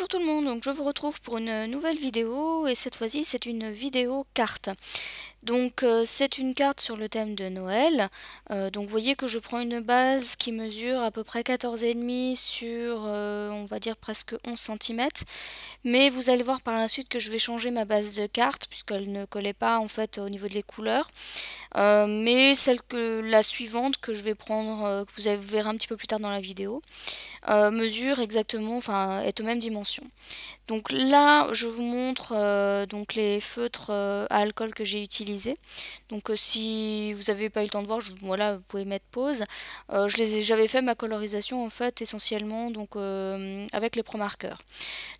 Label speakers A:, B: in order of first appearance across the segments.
A: Bonjour tout le monde, donc je vous retrouve pour une nouvelle vidéo et cette fois-ci c'est une vidéo carte. Donc euh, c'est une carte sur le thème de Noël. Euh, donc vous voyez que je prends une base qui mesure à peu près 14,5 sur euh, on va dire presque 11 cm. Mais vous allez voir par la suite que je vais changer ma base de carte puisqu'elle ne collait pas en fait au niveau des couleurs. mais celle que la suivante que je vais prendre, que vous verrez un petit peu plus tard dans la vidéo, mesure exactement, enfin est aux mêmes dimensions. Donc là je vous montre donc les feutres à alcool que j'ai utilisés donc euh, si vous n'avez pas eu le temps de voir, voilà, vous pouvez mettre pause. Euh, j'avais fait ma colorisation en fait essentiellement donc, euh, avec les pro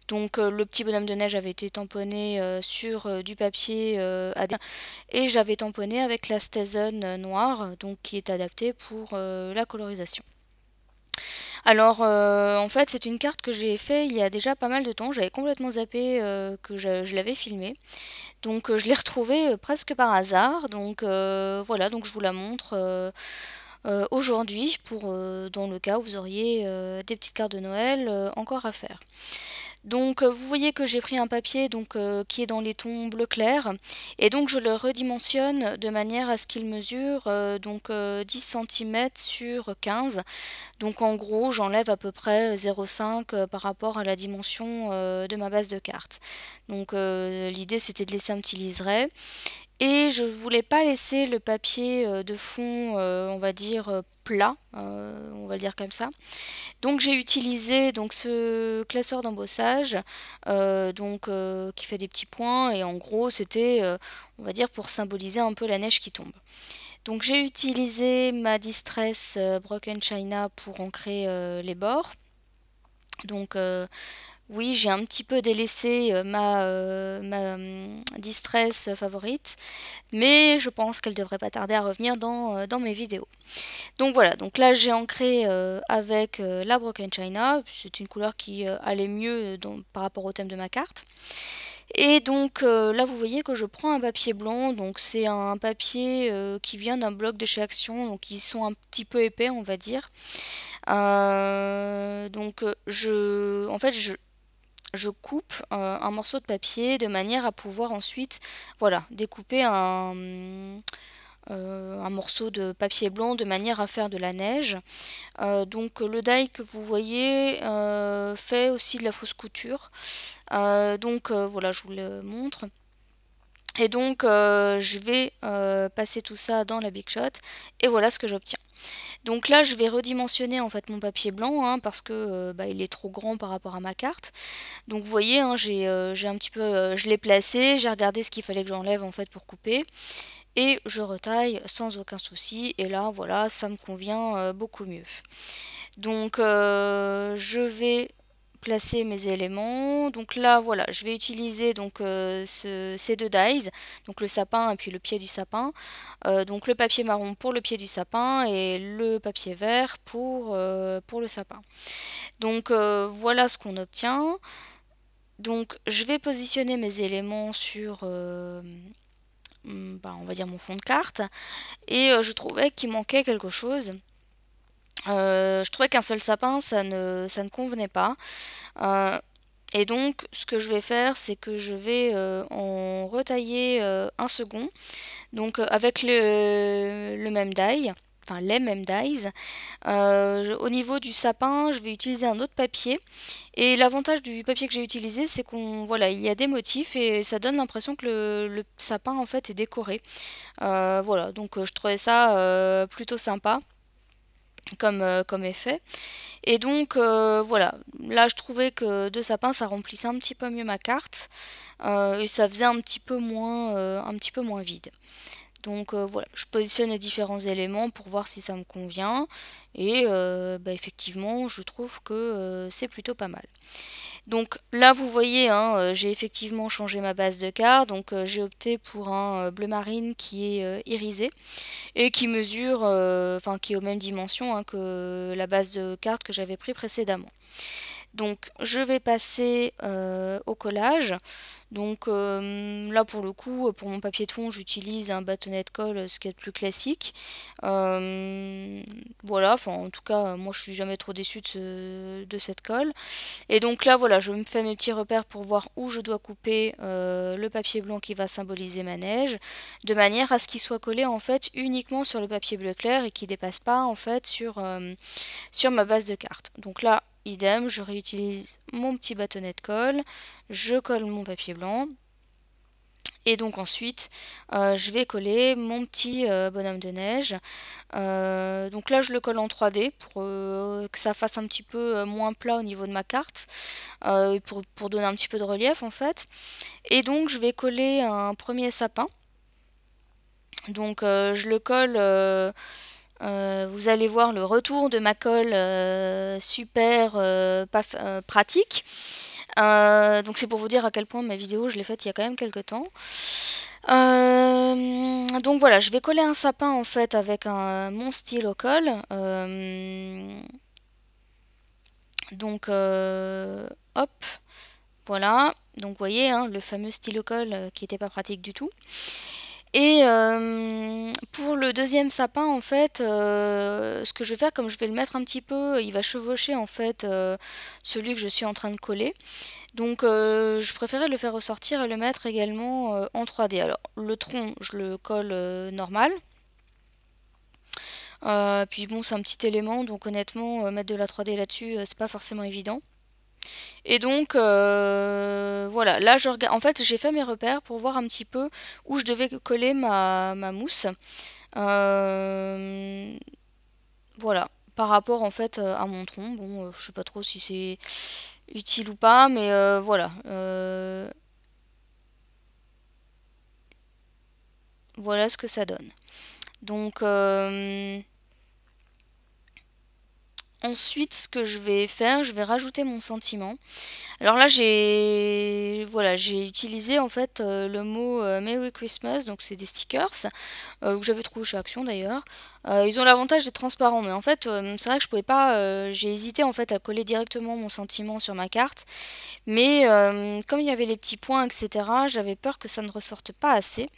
A: Donc le petit bonhomme de neige avait été tamponné sur du papier et j'avais tamponné avec la Stazen noire donc, qui est adaptée pour la colorisation. Alors, euh, en fait, c'est une carte que j'ai fait il y a déjà pas mal de temps. J'avais complètement zappé euh, que je, l'avais filmée. Donc, euh, je l'ai retrouvée presque par hasard. Donc, voilà, donc je vous la montre aujourd'hui pour dans le cas où vous auriez des petites cartes de Noël encore à faire. Donc euh, vous voyez que j'ai pris un papier donc, euh, qui est dans les tons bleu clair et donc je le redimensionne de manière à ce qu'il mesure euh, donc 10 cm sur 15. Donc en gros j'enlève à peu près 0,5 par rapport à la dimension de ma base de carte. Donc l'idée c'était de laisser un petit liseré et je voulais pas laisser le papier de fond on va dire plat, euh, on va le dire comme ça. Donc j'ai utilisé donc ce classeur d'embossage euh, donc euh, qui fait des petits points et en gros c'était on va dire pour symboliser un peu la neige qui tombe. Donc j'ai utilisé ma distress Broken China pour ancrer les bords. Donc oui, j'ai un petit peu délaissé euh, ma, euh, hum, distress euh, favorite, mais je pense qu'elle devrait pas tarder à revenir dans, mes vidéos. Donc voilà, donc là j'ai ancré avec la Broken China, c'est une couleur qui allait mieux par rapport au thème de ma carte. Et donc là vous voyez que je prends un papier blanc, donc c'est un papier qui vient d'un bloc de chez Action, donc ils sont un petit peu épais on va dire. donc je, en fait je, je coupe euh, un morceau de papier de manière à pouvoir ensuite voilà, découper un, euh, un morceau de papier blanc de manière à faire de la neige. Euh, donc le die que vous voyez fait aussi de la fausse couture. donc voilà, je vous le montre. Et donc euh, je vais euh, passer tout ça dans la Big Shot et voilà ce que j'obtiens. Donc là je vais redimensionner en fait mon papier blanc hein, parce que euh, bah, il est trop grand par rapport à ma carte. Donc vous voyez hein, j'ai un petit peu je l'ai placé, j'ai regardé ce qu'il fallait que j'enlève en fait pour couper et je retaille sans aucun souci et là voilà ça me convient beaucoup mieux. Donc je vais placer mes éléments. Donc là, voilà, je vais utiliser donc euh, ces deux dies, donc le sapin et puis le pied du sapin. Euh, donc le papier marron pour le pied du sapin et le papier vert pour, euh, pour le sapin. Donc voilà ce qu'on obtient. Donc je vais positionner mes éléments sur... Mm, bah, on va dire mon fond de carte et je trouvais qu'il manquait quelque chose euh, je trouvais qu'un seul sapin, ça ne, convenait pas. Euh, et donc, ce que je vais faire, c'est que je vais euh, en retailler un second. Donc, avec le, même die, enfin les mêmes dies. au niveau du sapin, je vais utiliser un autre papier. Et l'avantage du papier que j'ai utilisé, c'est qu'on voilà, il y a des motifs et ça donne l'impression que le, le, sapin en fait est décoré. voilà, donc je trouvais ça plutôt sympa comme, euh, comme effet. Et donc euh, voilà, là je trouvais que deux sapins ça remplissait un petit peu mieux ma carte euh, et ça faisait un petit peu moins, un petit peu moins vide. Donc euh, voilà, je positionne différents éléments pour voir si ça me convient. Et euh, bah, effectivement, je trouve que euh, c'est plutôt pas mal. Donc là, vous voyez, hein, j'ai effectivement changé ma base de cartes, Donc j'ai opté pour un bleu marine qui est irisé et qui mesure, enfin qui est aux mêmes dimensions hein, que la base de carte que j'avais pris précédemment. Donc je vais passer euh, au collage. Donc euh, là pour le coup, pour mon papier de fond, j'utilise un bâtonnet de colle, ce qui est plus classique. Euh, voilà, enfin en tout cas, moi je suis jamais trop déçue de, cette colle. Et donc là voilà, je me fais mes petits repères pour voir où je dois couper le papier blanc qui va symboliser ma neige, de manière à ce qu'il soit collé en fait uniquement sur le papier bleu clair et qui dépasse pas en fait sur, sur ma base de carte. Donc là, Idem, je réutilise mon petit bâtonnet de colle, je colle mon papier blanc. Et donc ensuite, euh, je vais coller mon petit euh, bonhomme de neige. Euh, donc là, je le colle en 3D pour que ça fasse un petit peu moins plat au niveau de ma carte, pour, pour donner un petit peu de relief en fait. Et donc, je vais coller un premier sapin. Donc, je le colle euh, vous allez voir le retour de ma colle euh, super euh, pratique. donc c'est pour vous dire à quel point ma vidéo je l'ai faite il y a quand même quelques temps. donc voilà, je vais coller un sapin en fait avec mon stylo colle. donc hop, voilà. Donc vous voyez hein, le fameux stylo colle qui n'était pas pratique du tout. Et euh, pour le deuxième sapin, en fait, euh, ce que je vais faire, comme je vais le mettre un petit peu, il va chevaucher en fait euh, celui que je suis en train de coller. Donc je préférais le faire ressortir et le mettre également en 3D. Alors le tronc, je le colle normal. puis bon, c'est un petit élément, donc honnêtement, mettre de la 3D là-dessus, c'est pas forcément évident. Et donc, voilà, là je regarde. En fait, j'ai fait mes repères pour voir un petit peu où je devais coller ma, mousse. Euh, voilà, par rapport en fait euh, à mon tronc. Bon, euh, je sais pas trop si c'est utile ou pas, mais voilà. Voilà ce que ça donne. Donc Ensuite, ce que je vais faire, je vais rajouter mon sentiment. Alors là, j'ai voilà, j'ai utilisé en fait euh, le mot euh, Merry Christmas, donc c'est des stickers euh, que j'avais trouvé chez Action d'ailleurs. ils ont l'avantage d'être transparents, mais en fait, c'est vrai que je pouvais pas. j'ai hésité en fait à coller directement mon sentiment sur ma carte, mais comme il y avait les petits points, etc., j'avais peur que ça ne ressorte pas assez.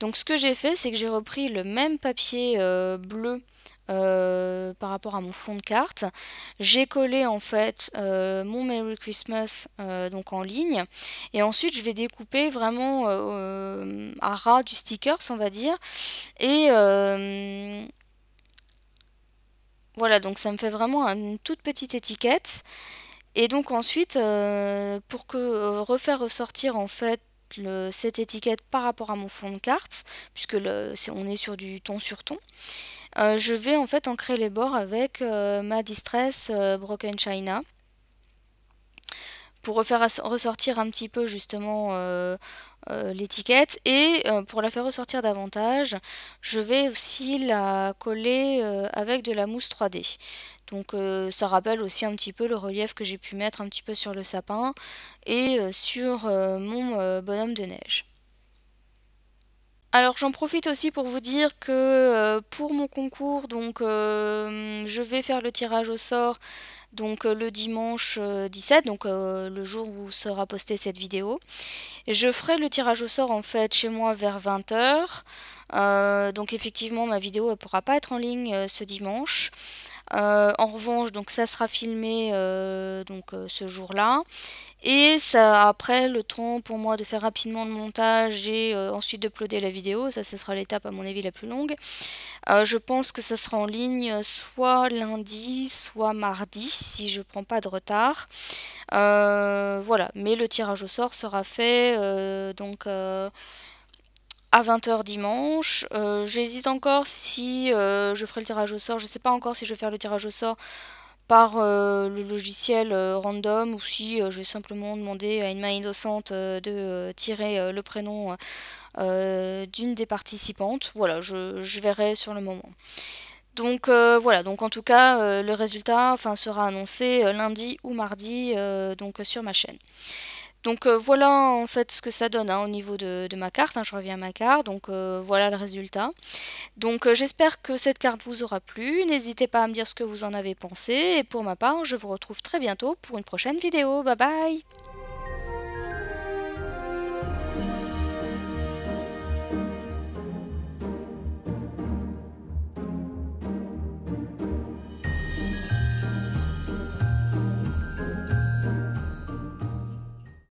A: Donc ce que j'ai fait, c'est que j'ai repris le même papier bleu euh, par rapport à mon fond de carte. J'ai collé en fait euh, mon Merry Christmas euh, donc en ligne et ensuite je vais découper vraiment à ras du stickers on va dire et voilà donc ça me fait vraiment une toute petite étiquette et donc ensuite, pour que refaire ressortir en fait le, cette étiquette par rapport à mon fond de carte, puisque on est sur du ton sur ton. Euh, je vais en fait ancrer les bords avec euh, ma Distress euh, Broken China pour refaire ressortir un petit peu justement euh, l'étiquette et euh, pour la faire ressortir davantage je vais aussi la coller euh, avec de la mousse 3D donc ça rappelle aussi un petit peu le relief que j'ai pu mettre un petit peu sur le sapin et sur mon bonhomme de neige alors j'en profite aussi pour vous dire que euh, pour mon concours, donc euh, je vais faire le tirage au sort donc euh, le dimanche 17, donc le jour où sera postée cette vidéo. Je ferai le tirage au sort en fait chez moi vers 20h. donc effectivement ma vidéo ne pourra pas être en ligne ce dimanche. Euh, en revanche, donc ça sera filmé euh, donc euh, ce jour-là. Et ça, après, le temps pour moi de faire rapidement le montage et ensuite d'uploader la vidéo, ça, sera l'étape à mon avis la plus longue. je pense que ça sera en ligne soit lundi, soit mardi, si je prends pas de retard. voilà, mais le tirage au sort sera fait donc à 20h dimanche. Euh, j'hésite encore si euh, je ferai le tirage au sort. Je ne sais pas encore si je vais faire le tirage au sort par euh, le logiciel random ou si je vais simplement demander à une main innocente de tirer le prénom d'une des participantes. Voilà, je, verrai sur le moment. Donc voilà, donc en tout cas, le résultat sera annoncé lundi ou mardi donc, sur ma chaîne. Donc euh, voilà en fait ce que ça donne hein, au niveau de, ma carte, hein, je reviens à ma carte, donc euh, voilà le résultat. Donc euh, j'espère que cette carte vous aura plu, n'hésitez pas à me dire ce que vous en avez pensé, et pour ma part je vous retrouve très bientôt pour une prochaine vidéo, bye bye